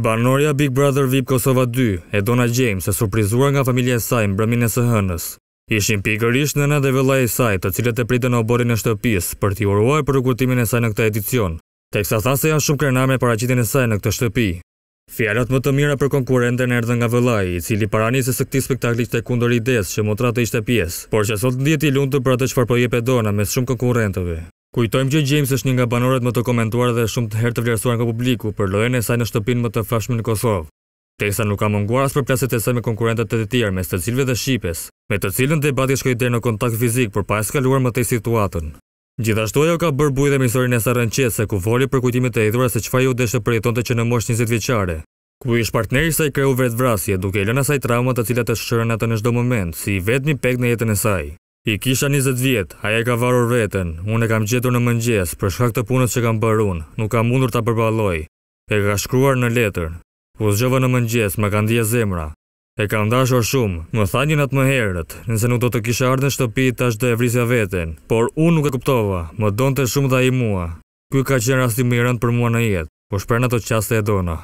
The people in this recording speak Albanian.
Banorja Big Brother VIP Kosova 2, Edona James, e surprizua nga familje saj më brëmin e së hënës. Ishin pikërish nëna dhe vëlla e saj të cilët e pritën në oborin e shtëpis për t'i uruaj për rukutimin e saj në këta edicion, tek sa tha janë shumë krename për paracitin e saj në këtë shtëpi. Fjallat më të mira për konkurente në erdhën nga vëllaj, i cili parani se së këti spektakli të kundër i desë që mutrat e ishte pjesë, por që sot në djeti lundë të për atë që farpoj e pedona me shumë konkurenteve. Kujtojmë që James është një nga banorët më të komentuar dhe shumë të herë të vlerësuar nga publiku për lojën e saj në shtëpin më të fashmë në Kosovë. Tesa nuk ka munguar as për plaset e saj me konkurentet të të tjerë, mes të cilve dhe Shqipes, me të cilën debati shkoj dhe në kontakt fizik për pa e skaluar më të i situatën. Gjithashtu ajo ka bërë bujë dhe misorin e sa se ku voli për kujtimit e idhura se qëfa ju deshe për jetonte që në mosh 20 vjeqare. Ku ish partneri saj kreu vetë vrasje, duke e lëna saj traumat të cilat e shërën atë në shdo moment, si i vetë një pek në jetën e saj. I kisha 20 vjetë, aja e ka varur vetën, unë e kam gjetur në mëngjes për shkak të punët që kam bërë unë, nuk kam mundur të përbaloj, e ka shkruar në letër. U zgjova në mëngjes, më kanë dhja zemra. E kam dashur shumë, më tha një më herët, nëse nuk do të kisha ardhë në shtëpi të ashtë dhe e vrisja vetën, por unë nuk e kuptova, më donë të shumë dhe i mua. Kuj ka qenë rasti më i rëndë për mua në jetë, po shperna të qaste e dona.